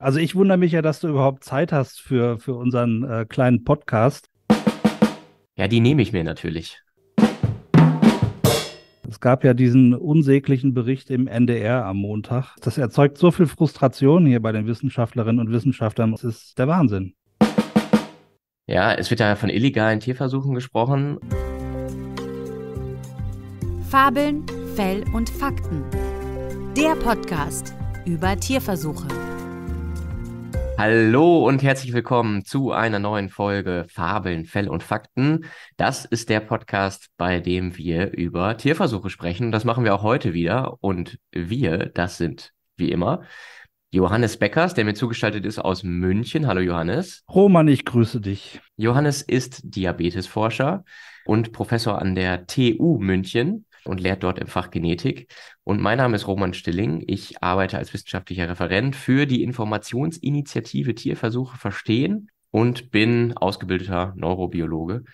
Also ich wundere mich ja, dass du überhaupt Zeit hast für, für unseren äh, kleinen Podcast. Ja, die nehme ich mir natürlich. Es gab ja diesen unsäglichen Bericht im NDR am Montag. Das erzeugt so viel Frustration hier bei den Wissenschaftlerinnen und Wissenschaftlern. Das ist der Wahnsinn. Ja, es wird ja von illegalen Tierversuchen gesprochen. Fabeln, Fell und Fakten. Der Podcast über Tierversuche. Hallo und herzlich willkommen zu einer neuen Folge Fabeln, Fell und Fakten. Das ist der Podcast, bei dem wir über Tierversuche sprechen. Das machen wir auch heute wieder. Und wir, das sind wie immer Johannes Beckers, der mir zugeschaltet ist aus München. Hallo Johannes. Roman, ich grüße dich. Johannes ist Diabetesforscher und Professor an der TU München und lehrt dort im Fach Genetik. Und mein Name ist Roman Stilling. Ich arbeite als wissenschaftlicher Referent für die Informationsinitiative Tierversuche verstehen und bin ausgebildeter Neurobiologe.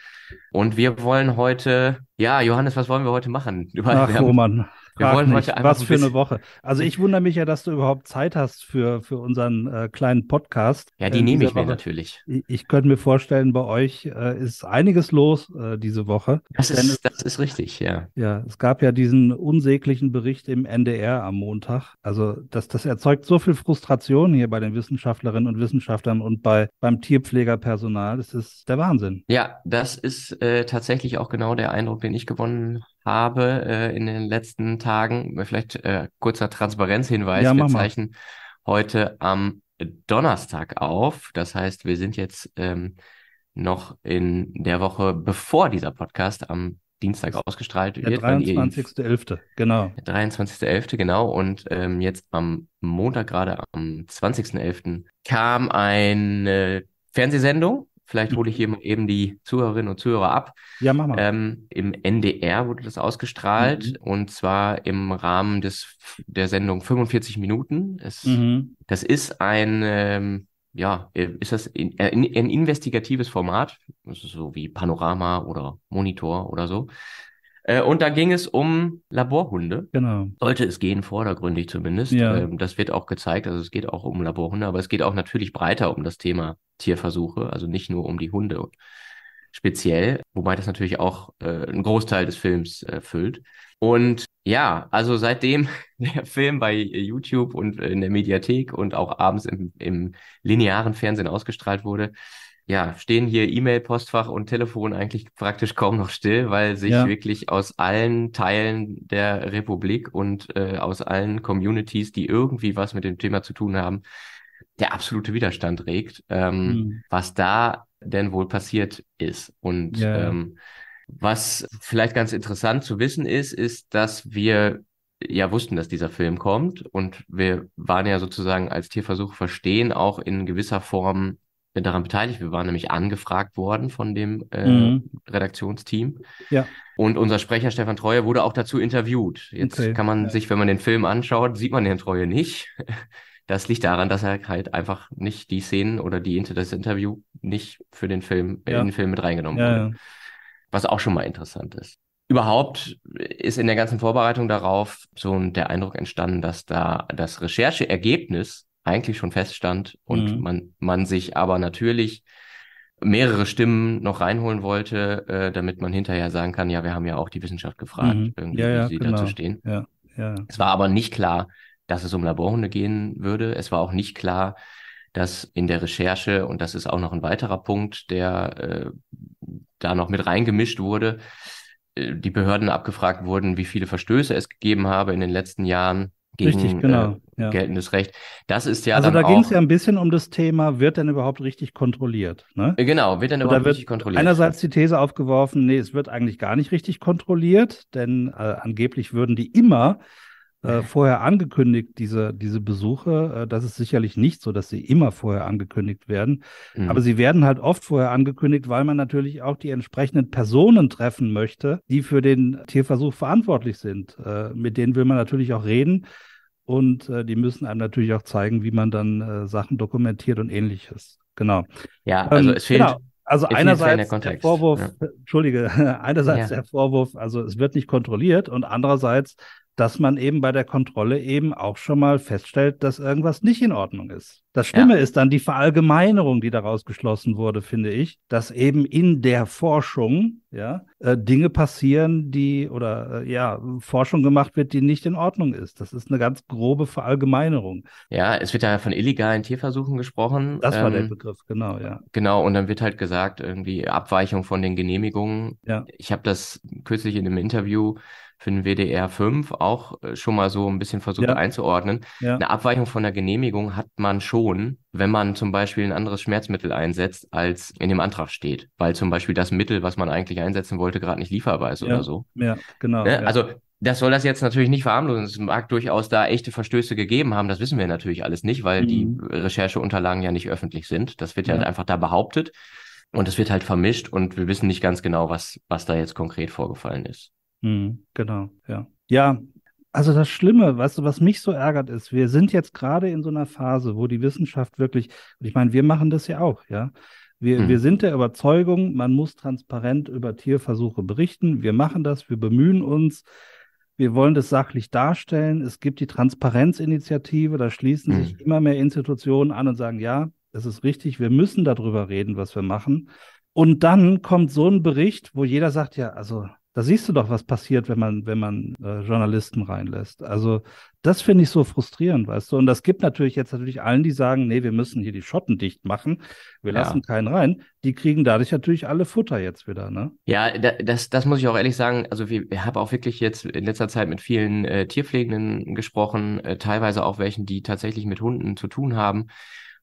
Und wir wollen heute, ja, Johannes, was wollen wir heute machen? Ach, Roman, wir wollen was für ein eine Woche. Also ich wundere mich ja, dass du überhaupt Zeit hast für, für unseren äh, kleinen Podcast. Ja, die äh, nehme ich mir natürlich. Ich, ich, könnte mir vorstellen, bei euch äh, ist einiges los äh, diese Woche. Das Denn ist, das ist richtig, ja. Ja, es gab ja diesen unsäglichen Bericht im NDR am Montag. Also das, das erzeugt so viel Frustration hier bei den Wissenschaftlerinnen und Wissenschaftlern und bei, beim Tierpflegerpersonal. Das ist der Wahnsinn. Ja, das ist äh, tatsächlich auch genau der Eindruck, den ich gewonnen habe habe äh, in den letzten Tagen. Äh, vielleicht äh, kurzer Transparenzhinweis. Ja, wir zeichnen mal. heute am Donnerstag auf. Das heißt, wir sind jetzt ähm, noch in der Woche, bevor dieser Podcast am Dienstag ausgestrahlt wird. der 23.11., genau. Der 23.11., genau. Und ähm, jetzt am Montag, gerade am 20.11., kam eine Fernsehsendung Vielleicht hole ich hier mal eben die Zuhörerinnen und Zuhörer ab. Ja, mach mal. Ähm, Im NDR wurde das ausgestrahlt mhm. und zwar im Rahmen des, der Sendung 45 Minuten. Es, mhm. Das ist ein, ähm, ja, äh, ist das äh, in, ein investigatives Format, so wie Panorama oder Monitor oder so. Äh, und da ging es um Laborhunde. Genau. Sollte es gehen, vordergründig zumindest. Ja. Ähm, das wird auch gezeigt. Also es geht auch um Laborhunde, aber es geht auch natürlich breiter um das Thema Tierversuche, also nicht nur um die Hunde speziell, wobei das natürlich auch äh, einen Großteil des Films äh, füllt. Und ja, also seitdem der Film bei YouTube und in der Mediathek und auch abends im, im linearen Fernsehen ausgestrahlt wurde, ja, stehen hier E-Mail, Postfach und Telefon eigentlich praktisch kaum noch still, weil sich ja. wirklich aus allen Teilen der Republik und äh, aus allen Communities, die irgendwie was mit dem Thema zu tun haben, der absolute Widerstand regt, ähm, mhm. was da denn wohl passiert ist. Und ja. ähm, was vielleicht ganz interessant zu wissen ist, ist, dass wir ja wussten, dass dieser Film kommt und wir waren ja sozusagen als Tierversuch verstehen auch in gewisser Form sind daran beteiligt. Wir waren nämlich angefragt worden von dem äh, mhm. Redaktionsteam. Ja. Und unser Sprecher Stefan Treue wurde auch dazu interviewt. Jetzt okay. kann man ja. sich, wenn man den Film anschaut, sieht man den Treue nicht. Das liegt daran, dass er halt einfach nicht die Szenen oder die das Interview nicht für den Film, äh, ja. in den Film mit reingenommen wurde. Was auch schon mal interessant ist überhaupt ist in der ganzen Vorbereitung darauf so der Eindruck entstanden, dass da das Rechercheergebnis eigentlich schon feststand und mhm. man, man sich aber natürlich mehrere Stimmen noch reinholen wollte, äh, damit man hinterher sagen kann, ja, wir haben ja auch die Wissenschaft gefragt, mhm. irgendwie, ja, ja, wie sie genau. dazu stehen. Ja, ja. Es war aber nicht klar, dass es um Laborhunde gehen würde. Es war auch nicht klar, dass in der Recherche, und das ist auch noch ein weiterer Punkt, der äh, da noch mit reingemischt wurde, äh, die Behörden abgefragt wurden, wie viele Verstöße es gegeben habe in den letzten Jahren gegen richtig, genau. äh, ja. geltendes Recht. Das ist ja also da ging es ja ein bisschen um das Thema, wird denn überhaupt richtig kontrolliert? Ne? Äh, genau, wird denn überhaupt wird richtig kontrolliert? Einerseits die These aufgeworfen, nee, es wird eigentlich gar nicht richtig kontrolliert, denn äh, angeblich würden die immer äh, vorher angekündigt, diese, diese Besuche. Äh, das ist sicherlich nicht so, dass sie immer vorher angekündigt werden. Mhm. Aber sie werden halt oft vorher angekündigt, weil man natürlich auch die entsprechenden Personen treffen möchte, die für den Tierversuch verantwortlich sind. mit denen will man natürlich auch reden und äh, die müssen einem natürlich auch zeigen, wie man dann äh, Sachen dokumentiert und ähnliches. Genau. Ja, ähm, also ähm, es fehlt. Genau. Also es einerseits der, der, Vorwurf, ja. entschuldige, einerseits ja. der Vorwurf, also es wird nicht kontrolliert und andererseits dass man eben bei der Kontrolle eben auch schon mal feststellt, dass irgendwas nicht in Ordnung ist. Das Schlimme ja. ist dann die Verallgemeinerung, die daraus geschlossen wurde, finde ich, dass eben in der Forschung ja äh, Dinge passieren, die oder äh, ja Forschung gemacht wird, die nicht in Ordnung ist. Das ist eine ganz grobe Verallgemeinerung. Ja, es wird ja von illegalen Tierversuchen gesprochen. Das ähm, war der ähm, Begriff, genau, ja. Genau, und dann wird halt gesagt irgendwie Abweichung von den Genehmigungen. Ja. Ich habe das kürzlich in einem Interview für den WDR 5 auch äh, schon mal so ein bisschen versucht ja. einzuordnen. Ja. Eine Abweichung von der Genehmigung hat man schon, wenn man zum Beispiel ein anderes Schmerzmittel einsetzt, als in dem Antrag steht, weil zum Beispiel das Mittel, was man eigentlich einsetzen wollte, gerade nicht lieferbar ist ja. oder so. Ja, genau. Ne? Also das soll das jetzt natürlich nicht verharmlosen. Es mag durchaus da echte Verstöße gegeben haben. Das wissen wir natürlich alles nicht, weil mhm. die Rechercheunterlagen ja nicht öffentlich sind. Das wird halt ja, ja halt einfach da behauptet. Und es wird halt vermischt und wir wissen nicht ganz genau, was, was da jetzt konkret vorgefallen ist. Mhm, genau, ja. Ja, also das Schlimme, weißt du, was mich so ärgert ist, wir sind jetzt gerade in so einer Phase, wo die Wissenschaft wirklich, und ich meine, wir machen das ja auch, ja. Wir, mhm. wir sind der Überzeugung, man muss transparent über Tierversuche berichten. Wir machen das, wir bemühen uns. Wir wollen das sachlich darstellen. Es gibt die Transparenzinitiative, da schließen mhm. sich immer mehr Institutionen an und sagen, ja, es ist richtig, wir müssen darüber reden, was wir machen. Und dann kommt so ein Bericht, wo jeder sagt, ja, also da siehst du doch, was passiert, wenn man, wenn man äh, Journalisten reinlässt. Also das finde ich so frustrierend, weißt du. Und das gibt natürlich jetzt natürlich allen, die sagen, nee, wir müssen hier die Schotten dicht machen, wir ja. lassen keinen rein. Die kriegen dadurch natürlich alle Futter jetzt wieder, ne? Ja, das, das muss ich auch ehrlich sagen. Also wir, wir haben auch wirklich jetzt in letzter Zeit mit vielen äh, Tierpflegenden gesprochen, äh, teilweise auch welchen, die tatsächlich mit Hunden zu tun haben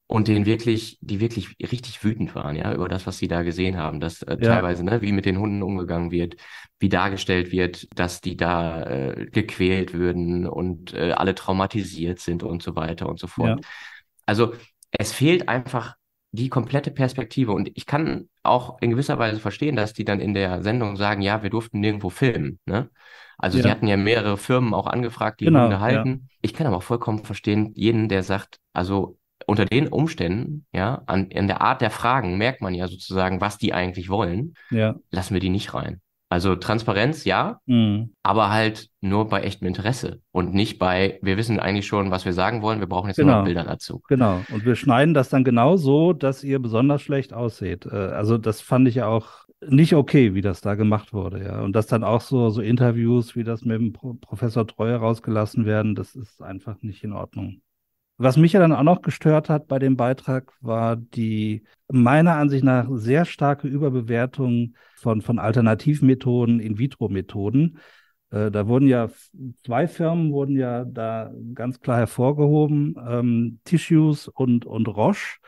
und den wirklich, die wirklich richtig wütend waren, ja, über das, was sie da gesehen haben, dass äh, ja. teilweise, ne, wie mit den Hunden umgegangen wird, wie dargestellt wird, dass die da äh, gequält würden und äh, alle traumatisiert sind und so weiter und so fort. Ja. Also es fehlt einfach die komplette Perspektive. Und ich kann auch in gewisser Weise verstehen, dass die dann in der Sendung sagen, ja, wir durften nirgendwo filmen. Ne? Also ja. die hatten ja mehrere Firmen auch angefragt, die genau, Hunde halten. Ja. Ich kann aber auch vollkommen verstehen, jeden, der sagt, also unter den Umständen, ja, an, an der Art der Fragen merkt man ja sozusagen, was die eigentlich wollen. Ja. Lassen wir die nicht rein. Also Transparenz, ja, mhm. aber halt nur bei echtem Interesse und nicht bei, wir wissen eigentlich schon, was wir sagen wollen, wir brauchen jetzt genau. nur noch genau. Bilder dazu. Genau, und wir schneiden das dann genau so, dass ihr besonders schlecht ausseht. Äh, also das fand ich ja auch nicht okay, wie das da gemacht wurde, ja. Und dass dann auch so, so Interviews, wie das mit dem Pro Professor Treue rausgelassen werden, das ist einfach nicht in Ordnung. Was mich ja dann auch noch gestört hat bei dem Beitrag, war die meiner Ansicht nach sehr starke Überbewertung von, von Alternativmethoden, In-vitro-Methoden. Äh, da wurden ja zwei Firmen wurden ja da ganz klar hervorgehoben, ähm, Tissues und, und Roche.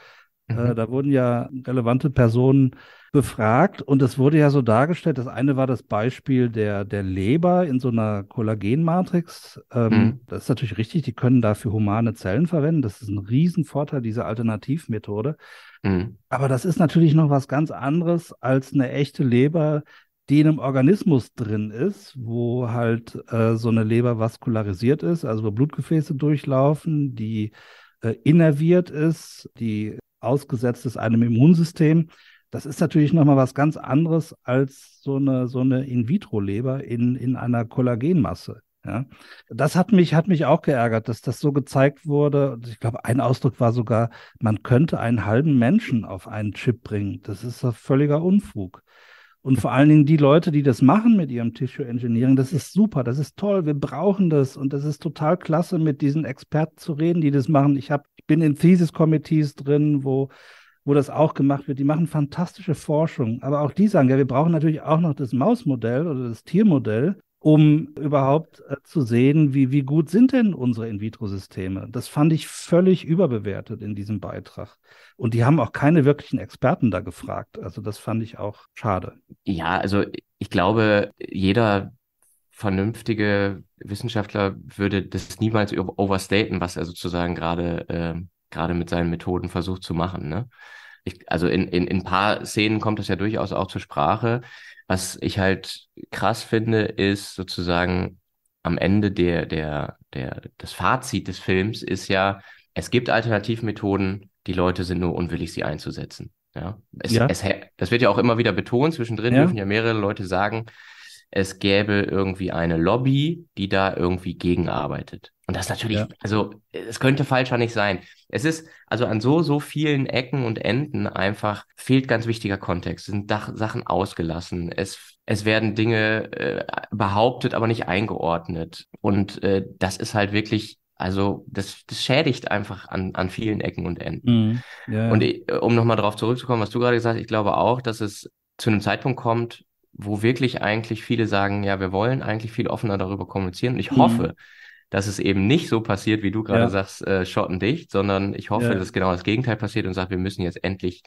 Äh, mhm. Äh, da wurden ja relevante Personen befragt und es wurde ja so dargestellt, das eine war das Beispiel der, der Leber in so einer Kollagenmatrix. Ähm, mhm. Das ist natürlich richtig, die können dafür humane Zellen verwenden. Das ist ein Riesenvorteil dieser Alternativmethode. Mhm. Aber das ist natürlich noch was ganz anderes als eine echte Leber, die in einem Organismus drin ist, wo halt äh, so eine Leber vaskularisiert ist, also wo Blutgefäße durchlaufen, die äh, innerviert ist, die ausgesetzt ist einem Immunsystem. Das ist natürlich nochmal was ganz anderes als so eine, so eine In-vitro-Leber in, in einer Kollagenmasse. Ja, das hat mich, hat mich auch geärgert, dass das so gezeigt wurde. Ich glaube, ein Ausdruck war sogar, man könnte einen halben Menschen auf einen Chip bringen. Das ist völliger Unfug. Und vor allen Dingen die Leute, die das machen mit ihrem Tissue Engineering, das ist super, das ist toll, wir brauchen das und das ist total klasse, mit diesen Experten zu reden, die das machen. Ich habe, ich bin in Thesis-Committees drin, wo wo das auch gemacht wird. Die machen fantastische Forschung. Aber auch die sagen, ja, wir brauchen natürlich auch noch das Mausmodell oder das Tiermodell, um überhaupt äh, zu sehen, wie, wie gut sind denn unsere In-vitro-Systeme. Das fand ich völlig überbewertet in diesem Beitrag. Und die haben auch keine wirklichen Experten da gefragt. Also das fand ich auch schade. Ja, also ich glaube, jeder vernünftige Wissenschaftler würde das niemals overstaten, was er sozusagen gerade äh, gerade mit seinen Methoden versucht zu machen. Ne? Ich, also in, in, in paar Szenen kommt das ja durchaus auch zur Sprache. Was ich halt krass finde, ist sozusagen am Ende der, der, der, das Fazit des Films ist ja, es gibt Alternativmethoden, die Leute sind nur unwillig, sie einzusetzen. Ja, es, ja. Es, das wird ja auch immer wieder betont. Zwischendrin ja. dürfen ja mehrere Leute sagen, es gäbe irgendwie eine Lobby, die da irgendwie gegenarbeitet. Und das natürlich, ja. also es könnte falscher nicht sein. Es ist also an so, so vielen Ecken und Enden einfach fehlt ganz wichtiger Kontext. Es sind Dach Sachen ausgelassen. Es, es werden Dinge äh, behauptet, aber nicht eingeordnet. Und äh, das ist halt wirklich also das, das schädigt einfach an, an vielen Ecken und Enden. Mm, yeah. Und äh, um nochmal darauf zurückzukommen, was du gerade gesagt hast, ich glaube auch, dass es zu einem Zeitpunkt kommt, wo wirklich eigentlich viele sagen, ja, wir wollen eigentlich viel offener darüber kommunizieren. Und ich mm. hoffe, dass es eben nicht so passiert, wie du gerade ja. sagst, äh, schotten dicht, sondern ich hoffe, ja. dass genau das Gegenteil passiert und sagt, wir müssen jetzt endlich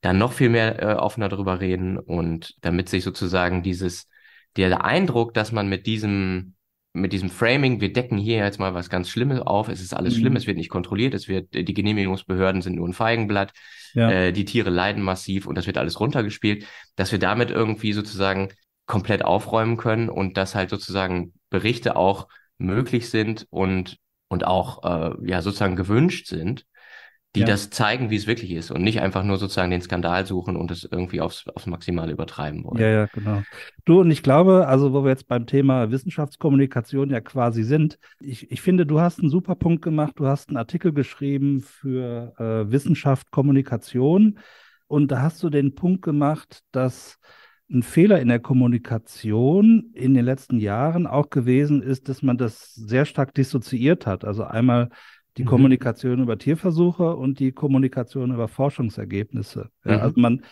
dann noch viel mehr äh, offener drüber reden und damit sich sozusagen dieses, der Eindruck, dass man mit diesem, mit diesem Framing, wir decken hier jetzt mal was ganz Schlimmes auf, es ist alles mhm. schlimm, es wird nicht kontrolliert, es wird, die Genehmigungsbehörden sind nur ein Feigenblatt, ja. äh, die Tiere leiden massiv und das wird alles runtergespielt, dass wir damit irgendwie sozusagen komplett aufräumen können und dass halt sozusagen Berichte auch möglich sind und, und auch äh, ja sozusagen gewünscht sind, die ja. das zeigen, wie es wirklich ist und nicht einfach nur sozusagen den Skandal suchen und es irgendwie aufs, aufs Maximale übertreiben wollen. Ja, ja, genau. Du und ich glaube, also wo wir jetzt beim Thema Wissenschaftskommunikation ja quasi sind, ich, ich finde, du hast einen super Punkt gemacht, du hast einen Artikel geschrieben für äh, Wissenschaft, Kommunikation und da hast du den Punkt gemacht, dass ein Fehler in der Kommunikation in den letzten Jahren auch gewesen ist, dass man das sehr stark dissoziiert hat. Also einmal die mhm. Kommunikation über Tierversuche und die Kommunikation über Forschungsergebnisse. Ja, mhm. Also man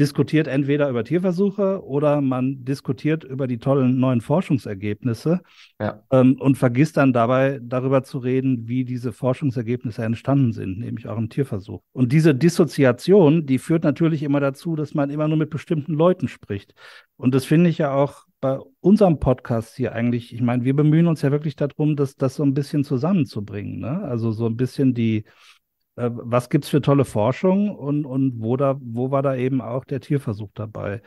diskutiert entweder über Tierversuche oder man diskutiert über die tollen neuen Forschungsergebnisse ja. ähm, und vergisst dann dabei darüber zu reden, wie diese Forschungsergebnisse entstanden sind, nämlich auch im Tierversuch. Und diese Dissoziation, die führt natürlich immer dazu, dass man immer nur mit bestimmten Leuten spricht. Und das finde ich ja auch bei unserem Podcast hier eigentlich, ich meine, wir bemühen uns ja wirklich darum, das, das so ein bisschen zusammenzubringen. Ne? Also so ein bisschen die, äh, was gibt es für tolle Forschung und, und wo, da, wo war da eben auch der Tierversuch dabei?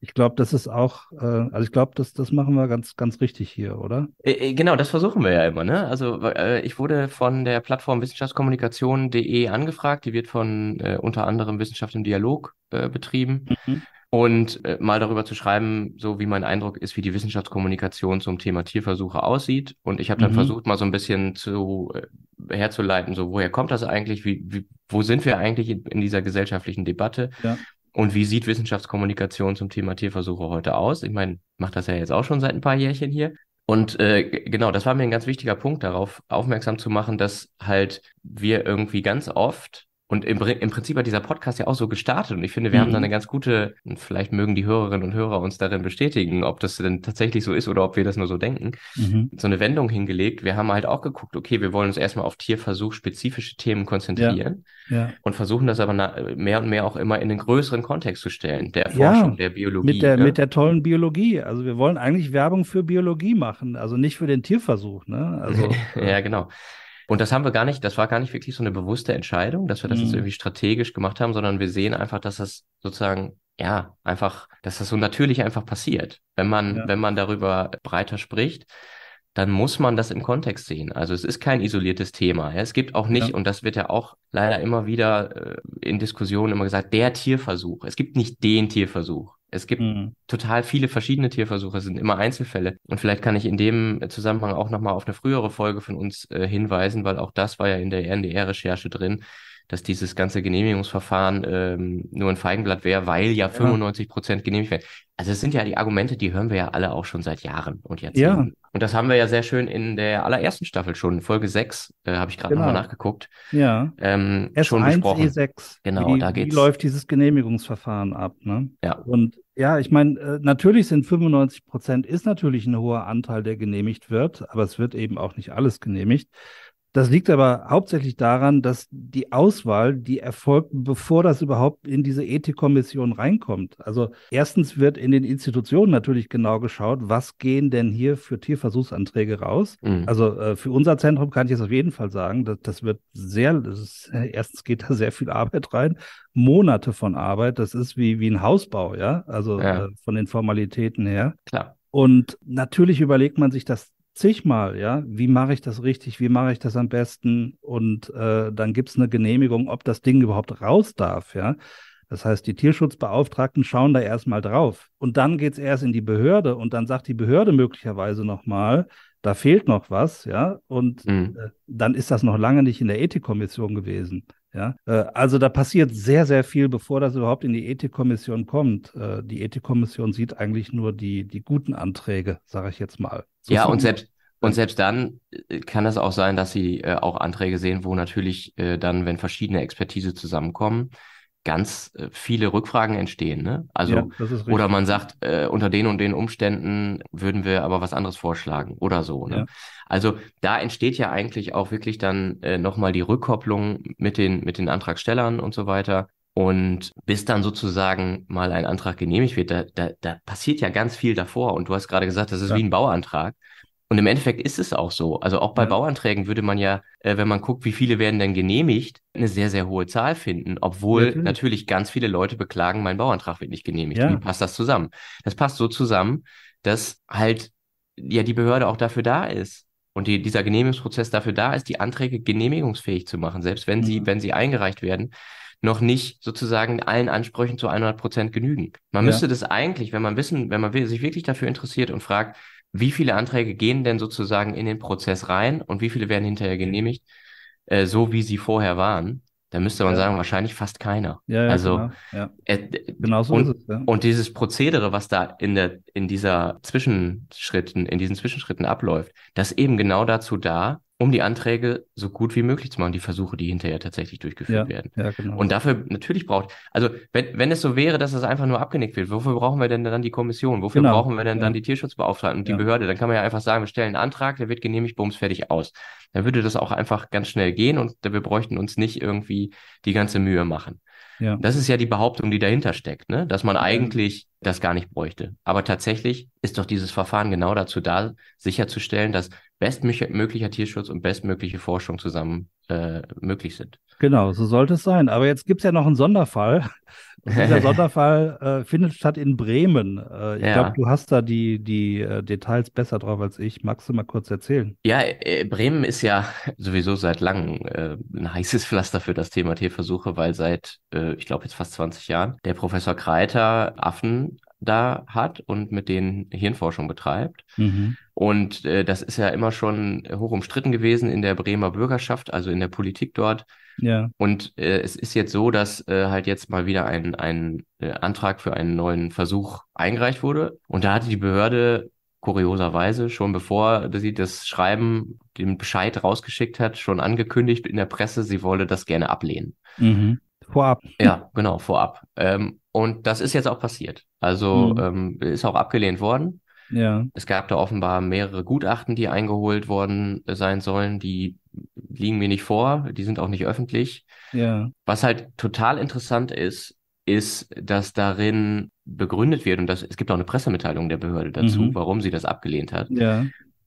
Ich glaube, das ist auch, äh, also ich glaube, das, das machen wir ganz, ganz richtig hier, oder? Äh, äh, genau, das versuchen wir ja immer. Ne? Also äh, ich wurde von der Plattform wissenschaftskommunikation.de angefragt. Die wird von äh, unter anderem Wissenschaft im Dialog äh, betrieben. Mhm und äh, mal darüber zu schreiben, so wie mein Eindruck ist, wie die Wissenschaftskommunikation zum Thema Tierversuche aussieht. Und ich habe dann mhm. versucht, mal so ein bisschen zu äh, herzuleiten, so woher kommt das eigentlich, wie, wie, wo sind wir eigentlich in, in dieser gesellschaftlichen Debatte? Ja. Und wie sieht Wissenschaftskommunikation zum Thema Tierversuche heute aus? Ich meine, macht das ja jetzt auch schon seit ein paar Jährchen hier. Und äh, genau, das war mir ein ganz wichtiger Punkt, darauf aufmerksam zu machen, dass halt wir irgendwie ganz oft und im, im, Prinzip hat dieser Podcast ja auch so gestartet. Und ich finde, wir mhm. haben da mhm. eine ganz gute, vielleicht mögen die Hörerinnen und Hörer uns darin bestätigen, ob das denn tatsächlich so ist oder ob wir das nur so denken, mhm. so eine Wendung hingelegt. Wir haben halt auch geguckt, okay, wir wollen uns erstmal auf Tierversuch spezifische Themen konzentrieren ja. Ja. und versuchen das aber mehr und mehr auch immer in den größeren Kontext zu stellen, der Forschung, ja, der Biologie. Mit der, ne? mit der tollen Biologie. Also wir wollen eigentlich Werbung für Biologie machen, also nicht für den Tierversuch. Ne? Also, ja, äh, genau. Und das haben wir gar nicht, das war gar nicht wirklich so eine bewusste Entscheidung, dass wir das mhm. jetzt irgendwie strategisch gemacht haben, sondern wir sehen einfach, dass das sozusagen, ja, einfach, dass das so natürlich einfach passiert. Wenn man, ja. wenn man darüber breiter spricht, dann muss man das im Kontext sehen. Also es ist kein isoliertes Thema. Ja. Es gibt auch nicht, ja. und das wird ja auch leider immer wieder äh, in Diskussionen immer gesagt, der Tierversuch. Es gibt nicht den Tierversuch. Es gibt mhm. total viele verschiedene Tierversuche, sind immer Einzelfälle. Und vielleicht kann ich in dem Zusammenhang auch nochmal auf eine frühere Folge von uns äh, hinweisen, weil auch das war ja in der NDR-Recherche drin, dass dieses ganze Genehmigungsverfahren ähm, nur ein Feigenblatt wäre, weil ja, ja. 95 Prozent genehmigt werden. Also es sind ja die Argumente, die hören wir ja alle auch schon seit Jahren und Jahrzehnten. Ja. Und das haben wir ja sehr schön in der allerersten Staffel schon, Folge 6, äh, habe ich gerade genau. nochmal nachgeguckt. Ja. Ähm, S1 schon besprochen. E6. Genau, wie, da geht's. Wie läuft dieses Genehmigungsverfahren ab, ne? Ja. Und ja, ich meine, äh, natürlich sind 95 Prozent ist natürlich ein hoher Anteil, der genehmigt wird, aber es wird eben auch nicht alles genehmigt. Das liegt aber hauptsächlich daran, dass die Auswahl, die erfolgt, bevor das überhaupt in diese Ethikkommission reinkommt. Also erstens wird in den Institutionen natürlich genau geschaut, was gehen denn hier für Tierversuchsanträge raus. Mhm. Also äh, für unser Zentrum kann ich es auf jeden Fall sagen, das, das wird sehr, das ist, erstens geht da sehr viel Arbeit rein, Monate von Arbeit, das ist wie, wie ein Hausbau, ja, also ja. Äh, von den Formalitäten her. Klar. Und natürlich überlegt man sich das zigmal, ja, wie mache ich das richtig, wie mache ich das am besten und äh, dann gibt es eine Genehmigung, ob das Ding überhaupt raus darf, ja. Das heißt, die Tierschutzbeauftragten schauen da erstmal drauf und dann geht es erst in die Behörde und dann sagt die Behörde möglicherweise nochmal, da fehlt noch was, ja, und mhm. äh, dann ist das noch lange nicht in der Ethikkommission gewesen. Ja, äh, also da passiert sehr, sehr viel, bevor das überhaupt in die Ethikkommission kommt. Äh, die Ethikkommission sieht eigentlich nur die, die guten Anträge, sage ich jetzt mal. So ja, und selbst, und selbst dann äh, kann es auch sein, dass sie auch Anträge sehen, wo natürlich dann, wenn verschiedene Expertise zusammenkommen, ganz äh, viele Rückfragen entstehen. Ne? Also ja, oder man sagt, äh, unter den und den Umständen würden wir aber was anderes vorschlagen oder so. Ne? Ja. Also da entsteht ja eigentlich auch wirklich dann äh, nochmal die Rückkopplung mit den, mit den Antragstellern und so weiter. Und bis dann sozusagen mal ein Antrag genehmigt wird, da, da, da passiert ja ganz viel davor. Und du hast gerade gesagt, das ist ja. wie ein Bauantrag. Und im Endeffekt ist es auch so. Also auch bei Bauanträgen würde man ja, äh, wenn man guckt, wie viele werden denn genehmigt, eine sehr, sehr hohe Zahl finden, obwohl natürlich, natürlich ganz viele Leute beklagen, mein Bauantrag wird nicht genehmigt. Ja. Wie passt das zusammen? Das passt so zusammen, dass halt ja die Behörde auch dafür da ist und die, dieser Genehmigungsprozess dafür da ist, die Anträge genehmigungsfähig zu machen, selbst wenn mhm. sie, wenn sie eingereicht werden, noch nicht sozusagen allen Ansprüchen zu 100 Prozent genügen. Man ja. müsste das eigentlich, wenn man wissen, wenn man sich wirklich dafür interessiert und fragt, wie viele Anträge gehen denn sozusagen in den Prozess rein und wie viele werden hinterher genehmigt, äh, so wie sie vorher waren, dann müsste man ja. sagen, wahrscheinlich fast keiner. Ja, ja also genau, ja. Äh, genau so und, ist es. Ja. Und dieses Prozedere, was da in der in dieser Zwischenschritten, in diesen Zwischenschritten abläuft, das eben genau dazu da, um die Anträge so gut wie möglich zu machen, die Versuche, die hinterher tatsächlich durchgeführt ja, werden. Ja, genau. Und dafür natürlich braucht, also wenn, wenn es so wäre, dass es einfach nur abgenickt wird, wofür brauchen wir denn dann die Kommission? Wofür genau. brauchen wir denn ja. dann die Tierschutzbeauftragten und die Behörde? Dann kann man ja einfach sagen, wir stellen einen Antrag, der wird genehmigt, bums, fertig aus. Dann würde das auch einfach ganz schnell gehen und wir bräuchten uns nicht irgendwie die ganze Mühe machen. Ja. Das ist ja die Behauptung, die dahinter steckt, ne? dass man eigentlich das gar nicht bräuchte. Aber tatsächlich ist doch dieses Verfahren genau dazu da, sicherzustellen, dass bestmöglicher Tierschutz und bestmögliche Forschung zusammen äh, möglich sind. Genau, so sollte es sein. Aber jetzt gibt es ja noch einen Sonderfall. dieser Sonderfall äh, findet statt in Bremen. Äh, ich ja. glaube, du hast da die, die äh, Details besser drauf als ich. Magst du mal kurz erzählen? Ja, äh, Bremen ist ja sowieso seit langem äh, ein heißes Pflaster für das Thema Tierversuche, weil seit, äh, ich glaube, jetzt fast 20 Jahren der Professor Kreiter Affen da hat und mit denen Hirnforschung betreibt. Mhm. Und äh, das ist ja immer schon hoch umstritten gewesen in der Bremer Bürgerschaft, also in der Politik dort. Ja. Und äh, es ist jetzt so, dass äh, halt jetzt mal wieder ein, ein äh, Antrag für einen neuen Versuch eingereicht wurde. Und da hatte die Behörde kurioserweise schon bevor sie das Schreiben, den Bescheid rausgeschickt hat, schon angekündigt in der Presse, sie wolle das gerne ablehnen. Mhm. Vorab. Ja, genau, vorab. Ähm, und das ist jetzt auch passiert. Also mhm. ähm, ist auch abgelehnt worden. Ja. Es gab da offenbar mehrere Gutachten, die eingeholt worden sein sollen, die liegen mir nicht vor, die sind auch nicht öffentlich. Ja. Was halt total interessant ist, ist, dass darin begründet wird und das, es gibt auch eine Pressemitteilung der Behörde dazu, mhm. warum sie das abgelehnt hat. Ja.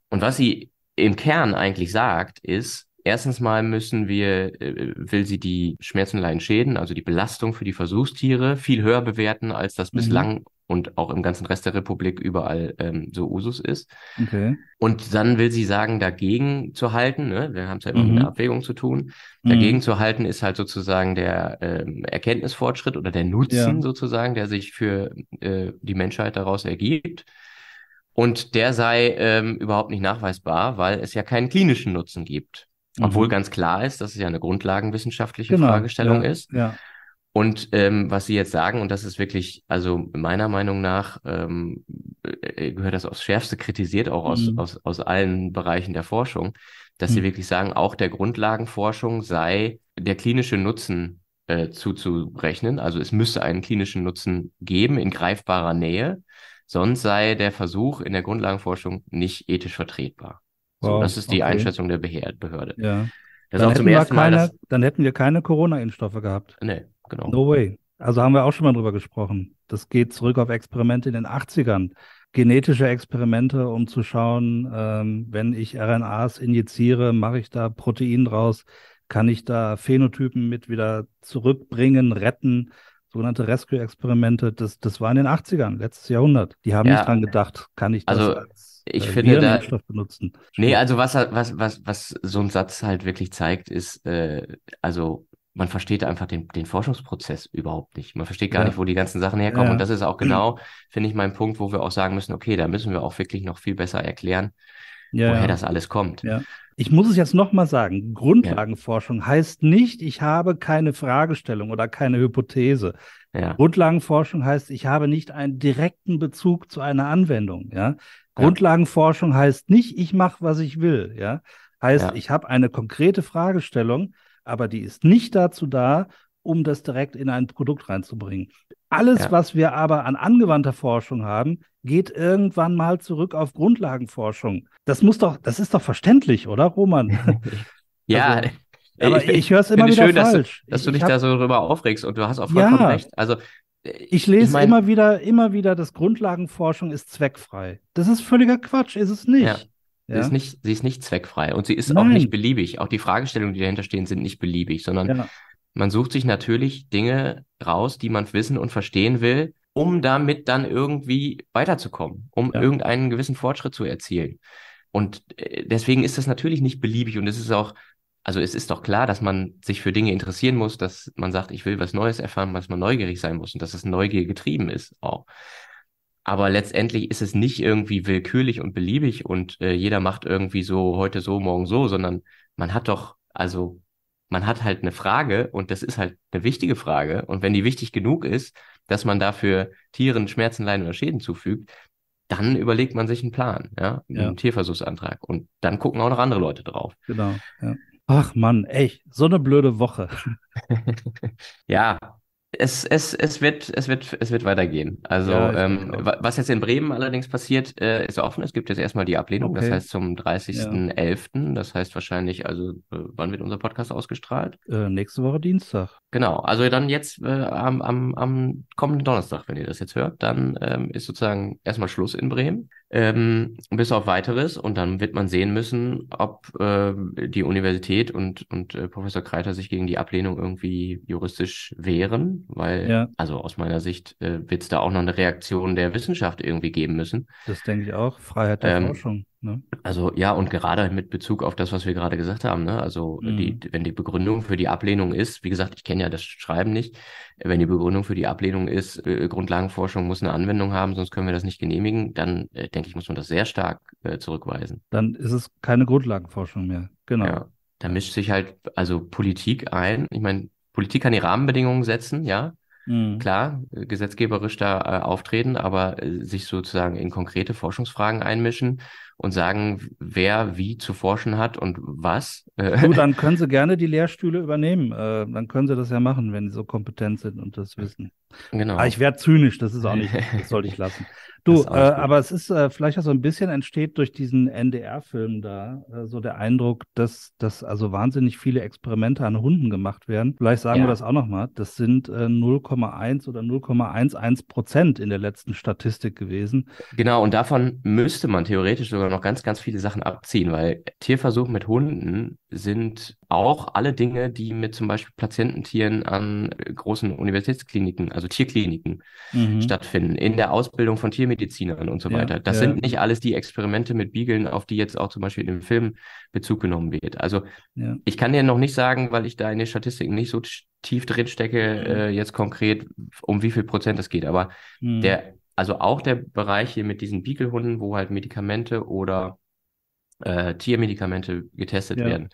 Und was sie im Kern eigentlich sagt, ist, Erstens mal müssen wir, äh, will sie die Schmerzen, Leiden, Schäden, also die Belastung für die Versuchstiere viel höher bewerten, als das mhm. bislang und auch im ganzen Rest der Republik überall ähm, so Usus ist. Okay. Und dann will sie sagen, dagegen zu halten, ne? wir haben es ja halt immer mhm. mit einer Abwägung zu tun, mhm. dagegen mhm. zu halten ist halt sozusagen der ähm, Erkenntnisfortschritt oder der Nutzen ja. sozusagen, der sich für äh, die Menschheit daraus ergibt. Und der sei ähm, überhaupt nicht nachweisbar, weil es ja keinen klinischen Nutzen gibt. Obwohl mhm. ganz klar ist, dass es ja eine grundlagenwissenschaftliche genau, Fragestellung ja, ist. Ja. Und ähm, was Sie jetzt sagen, und das ist wirklich, also meiner Meinung nach ähm, äh, äh, gehört das aufs Schärfste kritisiert, auch aus, mhm. aus, aus allen Bereichen der Forschung, dass mhm. Sie wirklich sagen, auch der Grundlagenforschung sei der klinische Nutzen äh, zuzurechnen. Also es müsse einen klinischen Nutzen geben in greifbarer Nähe, sonst sei der Versuch in der Grundlagenforschung nicht ethisch vertretbar. So, das ist die okay. Einschätzung der Behörde. Ja. Das dann, hätten keine, Mal, dann hätten wir keine Corona-Impfstoffe gehabt. Nee, genau. No way. Also haben wir auch schon mal drüber gesprochen. Das geht zurück auf Experimente in den 80ern. Genetische Experimente, um zu schauen, ähm, wenn ich RNAs injiziere, mache ich da Protein draus, kann ich da Phänotypen mit wieder zurückbringen, retten sogenannte Rescue-Experimente, das, das war in den 80ern, letztes Jahrhundert. Die haben ja, nicht dran gedacht, kann ich das also, als ich äh, finde da. Benutzen. Nee, also was, was, was, was so ein Satz halt wirklich zeigt, ist, äh, also man versteht einfach den, den Forschungsprozess überhaupt nicht. Man versteht gar ja. nicht, wo die ganzen Sachen herkommen. Ja. Und das ist auch genau, finde ich, mein Punkt, wo wir auch sagen müssen, okay, da müssen wir auch wirklich noch viel besser erklären, ja, woher das alles kommt. Ja. Ich muss es jetzt nochmal sagen, Grundlagenforschung heißt nicht, ich habe keine Fragestellung oder keine Hypothese. Ja. Grundlagenforschung heißt, ich habe nicht einen direkten Bezug zu einer Anwendung. Ja? Grundlagenforschung heißt nicht, ich mache, was ich will. Ja, heißt, ich habe eine konkrete Fragestellung, aber die ist nicht dazu da, um das direkt in ein Produkt reinzubringen. Alles, ja. was wir aber an angewandter Forschung haben, geht irgendwann mal zurück auf Grundlagenforschung. Das muss doch, das ist doch verständlich, oder, Roman? Also, ja. Also, aber ich, ich höre es immer wieder schön, falsch. Dass du, dass du dich hab... da so drüber aufregst und du hast auch vollkommen ja. recht. Also ich lese ich mein, immer wieder, immer wieder, dass Grundlagenforschung ist zweckfrei. Das ist völliger Quatsch, ist es nicht. Ja. Ja. Sie, ist nicht, sie ist nicht zweckfrei und sie ist Nein. auch nicht beliebig. Auch die Fragestellungen, die dahinter stehen, sind nicht beliebig, sondern genau. man sucht sich natürlich Dinge raus, die man wissen und verstehen will, um damit dann irgendwie weiterzukommen, um ja. irgendeinen gewissen Fortschritt zu erzielen. Und äh, deswegen ist das natürlich nicht beliebig und es ist auch also es ist doch klar, dass man sich für Dinge interessieren muss, dass man sagt, ich will was Neues erfahren, dass man neugierig sein muss und dass es Neugier getrieben ist auch. Aber letztendlich ist es nicht irgendwie willkürlich und beliebig und äh, jeder macht irgendwie so heute so, morgen so, sondern man hat doch, also man hat halt eine Frage und das ist halt eine wichtige Frage. Und wenn die wichtig genug ist, dass man dafür Tieren Schmerzen, Leiden oder Schäden zufügt, dann überlegt man sich einen Plan, ja, einen ja. Tierversuchsantrag. Und dann gucken auch noch andere Leute drauf. Genau. Ja. Ach Mann, echt, so eine blöde Woche. ja, es, es, es, wird, es, wird, es wird weitergehen. Also, ja, ähm, was jetzt in Bremen allerdings passiert, äh, ist offen. Es gibt jetzt erstmal die Ablehnung, okay. das heißt zum 30.11. Ja. Das heißt wahrscheinlich, also, äh, wann wird unser Podcast ausgestrahlt? Äh, nächste Woche Dienstag. Genau, also dann jetzt äh, am, am, am kommenden Donnerstag, wenn ihr das jetzt hört, dann ähm, ist sozusagen erstmal Schluss in Bremen ähm, bis auf weiteres. Und dann wird man sehen müssen, ob äh, die Universität und, und äh, Professor Kreiter sich gegen die Ablehnung irgendwie juristisch wehren, weil, ja. also aus meiner Sicht, äh, wird es da auch noch eine Reaktion der Wissenschaft irgendwie geben müssen. Das denke ich auch, Freiheit der ähm, Forschung. Ne? Also ja, und gerade mit Bezug auf das, was wir gerade gesagt haben, ne? also äh, mhm. die, wenn die Begründung für die Ablehnung ist, wie gesagt, ich kenne ja das Schreiben nicht, wenn die Begründung für die Ablehnung ist, äh, Grundlagenforschung muss eine Anwendung haben, sonst können wir das nicht genehmigen, dann äh, denke ich, muss man das sehr stark äh, zurückweisen. Dann ist es keine Grundlagenforschung mehr, genau. Ja, da mischt sich halt also Politik ein. Ich meine, Politik kann die Rahmenbedingungen setzen, ja, mhm. Klar, äh, gesetzgeberisch da äh, auftreten, aber äh, sich sozusagen in konkrete Forschungsfragen einmischen, und sagen, wer wie zu forschen hat und was. Du, dann können sie gerne die Lehrstühle übernehmen. Äh, dann können sie das ja machen, wenn sie so kompetent sind und das wissen. Genau. Aber ah, ich werde zynisch, das ist auch nicht, das sollte ich lassen. Du, äh, aber es ist äh, vielleicht auch so ein bisschen entsteht durch diesen NDR-Film da äh, so der Eindruck, dass, dass also wahnsinnig viele Experimente an Hunden gemacht werden. Vielleicht sagen ja. wir das auch nochmal. Das sind 0,1 äh, oder 0,11 Prozent in der letzten Statistik gewesen. Genau, und davon müsste man theoretisch sogar aber noch ganz, ganz viele Sachen abziehen, weil Tierversuche mit Hunden sind auch alle Dinge, die mit zum Beispiel Patiententieren an großen Universitätskliniken, also Tierkliniken mhm. stattfinden, in der Ausbildung von Tiermedizinern und so weiter. das ja. sind nicht alles die Experimente mit Beagle, auf die jetzt auch zum Beispiel in dem Film Bezug genommen wird. Also ja. ich kann dir noch nicht sagen, weil ich da in den Statistiken nicht so tief drin stecke, mhm. äh, jetzt konkret, um wie viel Prozent es geht. Aber mhm. der also auch der Bereich hier mit diesen Beagle-Hunden, wo halt Medikamente oder äh, Tiermedikamente getestet ja. werden,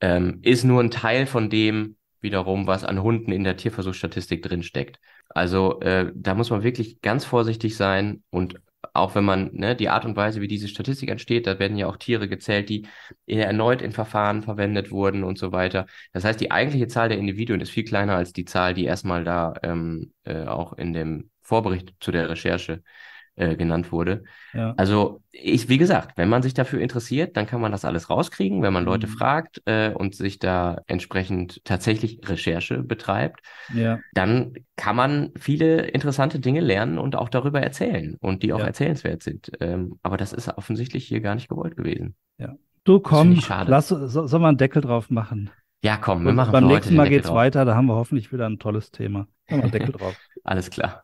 ähm, ist nur ein Teil von dem wiederum, was an Hunden in der Tierversuchsstatistik drinsteckt. Also äh, da muss man wirklich ganz vorsichtig sein und auch wenn man ne, die Art und Weise, wie diese Statistik entsteht, da werden ja auch Tiere gezählt, die erneut in Verfahren verwendet wurden und so weiter. Das heißt, die eigentliche Zahl der Individuen ist viel kleiner als die Zahl, die erstmal da ähm, äh, auch in dem Vorbericht zu der Recherche äh, genannt wurde. Ja. Also ich, wie gesagt, wenn man sich dafür interessiert, dann kann man das alles rauskriegen, wenn man Leute mhm. fragt äh, und sich da entsprechend tatsächlich Recherche betreibt, ja. dann kann man viele interessante Dinge lernen und auch darüber erzählen und die auch ja. erzählenswert sind. Ähm, aber das ist offensichtlich hier gar nicht gewollt gewesen. Ja. Du kommst, lass, soll man einen Deckel drauf machen? Ja, komm, wir machen Beim nächsten Mal geht's drauf. weiter, da haben wir hoffentlich wieder ein tolles Thema. Haben Deckel drauf. Alles klar.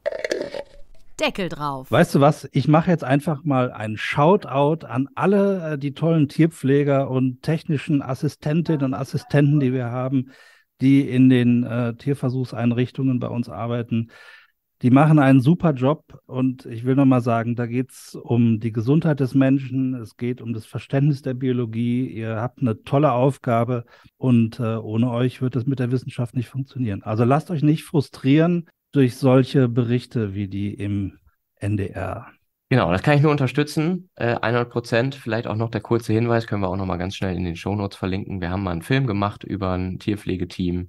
Deckel drauf. Weißt du was? Ich mache jetzt einfach mal einen Shoutout an alle äh, die tollen Tierpfleger und technischen Assistentinnen und Assistenten, die wir haben, die in den äh, Tierversuchseinrichtungen bei uns arbeiten. Die machen einen super Job und ich will nochmal sagen, da geht es um die Gesundheit des Menschen, es geht um das Verständnis der Biologie. Ihr habt eine tolle Aufgabe und äh, ohne euch wird das mit der Wissenschaft nicht funktionieren. Also lasst euch nicht frustrieren durch solche Berichte wie die im NDR. Genau, das kann ich nur unterstützen. Äh, 100 Prozent. Vielleicht auch noch der kurze Hinweis, können wir auch nochmal ganz schnell in den Shownotes verlinken. Wir haben mal einen Film gemacht über ein Tierpflegeteam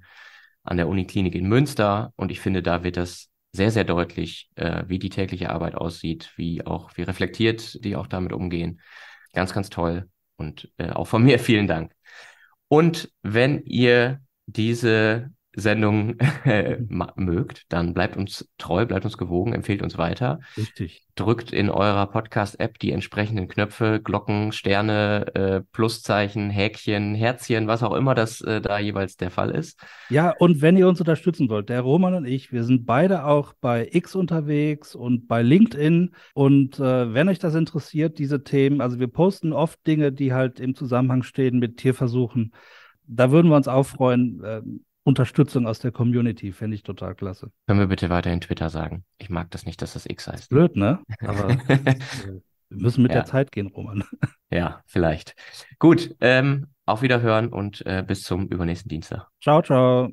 an der Uniklinik in Münster und ich finde, da wird das sehr, sehr deutlich, äh, wie die tägliche Arbeit aussieht, wie auch, wie reflektiert die auch damit umgehen. Ganz, ganz toll. Und äh, auch von mir vielen Dank. Und wenn ihr diese Sendung äh, mhm. mögt, dann bleibt uns treu, bleibt uns gewogen, empfehlt uns weiter. Richtig. Drückt in eurer Podcast-App die entsprechenden Knöpfe, Glocken, Sterne, äh, Pluszeichen, Häkchen, Herzchen, was auch immer das äh, da jeweils der Fall ist. Ja, und wenn ihr uns unterstützen wollt, der Roman und ich, wir sind beide auch bei X unterwegs und bei LinkedIn. Und äh, wenn euch das interessiert, diese Themen, also wir posten oft Dinge, die halt im Zusammenhang stehen mit Tierversuchen da würden wir uns auch freuen, ähm, Unterstützung aus der Community, fände ich total klasse. Können wir bitte weiterhin Twitter sagen? Ich mag das nicht, dass das X heißt. Blöd, ne? Aber äh, wir müssen mit ja. der Zeit gehen, Roman. Ja, vielleicht. Gut, ähm, auf Wiederhören und äh, bis zum übernächsten Dienstag. Ciao, ciao.